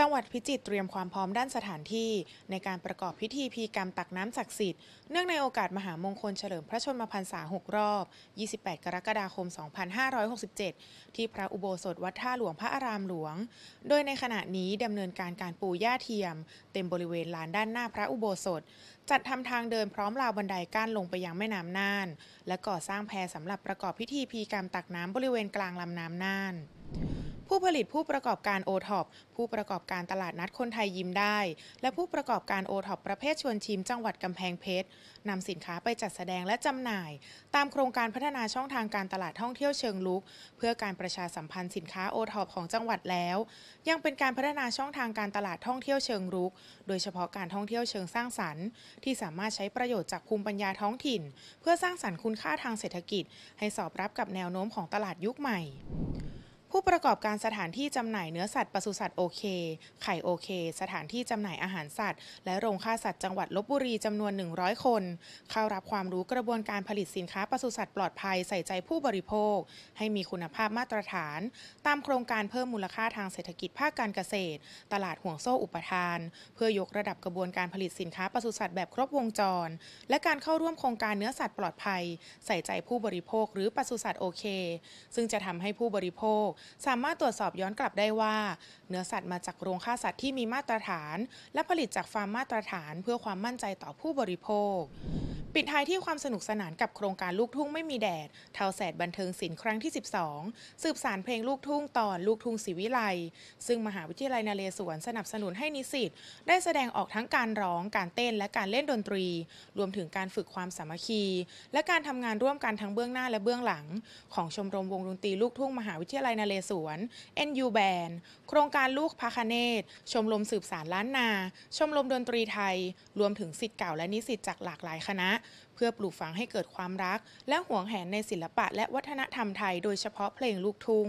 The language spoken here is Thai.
จังหวัดพิจิตรเตรียมความพร้อมด้านสถานที่ในการประกอบพิธีพีกรรมตักน้ำศักดิ์สิทธิ์เนื่องในโอกาสมหามงคลเฉลิมพระชนมพรรษา6รอบ 28 กรกฎาคม 2567 ที่พระอุโบสถวัดท่าหลวงพระอารามหลวง โดยในขณะนี้ดำเนินการการปูหญ้าเทียมเต็มบริเวณลานด้านหน้าพระอุโบสถ จัดทำทางเดินพร้อมราวบันไดก้านลงไปยังแม่น้ำน่าน และก่อสร้างแพสำหรับประกอบพิธีพีกรรมตักน้ำบริเวณกลางลำน้ำน่านผู้ผลิตผู้ประกอบการโอทอปผู้ประกอบการตลาดนัดคนไทยยิ้มได้ และผู้ประกอบการโอทอปประเภทชวนชิมจังหวัดกำแพงเพชรนำสินค้าไปจัดแสดงและจำหน่าย ตามโครงการพัฒนาช่องทางการตลาดท่องเที่ยวเชิงลุก เพื่อการประชาสัมพันธ์สินค้าโอทอปของจังหวัดแล้ว ยังเป็นการพัฒนาช่องทางการตลาดท่องเที่ยวเชิงลุก โดยเฉพาะการท่องเที่ยวเชิงสร้างสรรค์ ที่สามารถใช้ประโยชน์จากภูมิปัญญาท้องถิ่น เพื่อสร้างสรรค์คุณค่าทางเศรษฐกิจ ให้สอบรับกับแนวโน้มของตลาดยุคใหม่ประกอบการสถานที่จำหน่ายเนื้อสัตว์ปศุสัตว์โอเค ไข่โอเค สถานที่จำหน่ายอาหารสัตว์ และโรงฆ่าสัตว์จังหวัดลบบุรีจำนวน 100 คน เข้ารับความรู้กระบวนการผลิตสินค้าปศุสัตว์ปลอดภัย ใส่ใจผู้บริโภค ให้มีคุณภาพมาตรฐาน ตามโครงการเพิ่มมูลค่าทางเศรษฐกิจภาคการเกษตร ตลาดห่วงโซ่อุปทาน เพื่อยกระดับกระบวนการผลิตสินค้าปศุสัตว์แบบครบวงจร และการเข้าร่วมโครงการเนื้อสัตว์ปลอดภัย ใส่ใจผู้บริโภคหรือปศุสัตว์โอเค ซึ่งจะทำให้ผู้บริโภคสามารถตรวจสอบย้อนกลับได้ว่า เนื้อสัตว์มาจากโรงฆ่าสัตว์ที่มีมาตรฐาน และผลิตจากฟาร์มมาตรฐานเพื่อความมั่นใจต่อผู้บริโภคปิดท้ายที่ความสนุกสนานกับโครงการลูกทุ่งไม่มีแดดเทาแสดบันเทิงศิลป์ครั้งที่ 12 สืบสารเพลงลูกทุ่งตอนลูกทุ่งศิวิไลซึ่งมหาวิทยาลัยนเรศวรสนับสนุนให้นิสิตได้แสดงออกทั้งการร้อง การเต้นและการเล่นดนตรี รวมถึงการฝึกความสามัคคี และการทำงานร่วมกันทั้งเบื้องหน้าและเบื้องหลังของชมรมวงดนตรีลูกทุ่งมหาวิทยาลัยนเรศวร NU Band โครงการลูกพาคเนตชมรมสืบสารล้านนา ชมรมดนตรีไทย รวมถึงสิทธิ์เก่าและนิสิตจากหลากหลายคณะเพื่อปลูกฝังให้เกิดความรัก และหวงแหนในศิลปะและวัฒนธรรมไทยโดยเฉพาะเพลงลูกทุ่ง